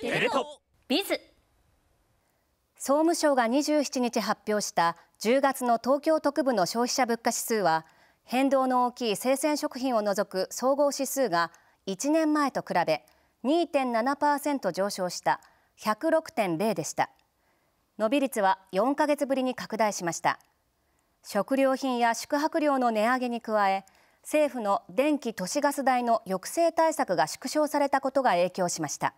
テレ東ビズ総務省が27日発表した10月の東京特部の消費者物価指数は変動の大きい生鮮食品を除く総合指数が1年前と比べ2.7%上昇した106.0でした伸び率は4ヶ月ぶりに拡大しました食料品や宿泊料の値上げに加え政府の電気都市ガス代の抑制対策が縮小されたことが影響しました。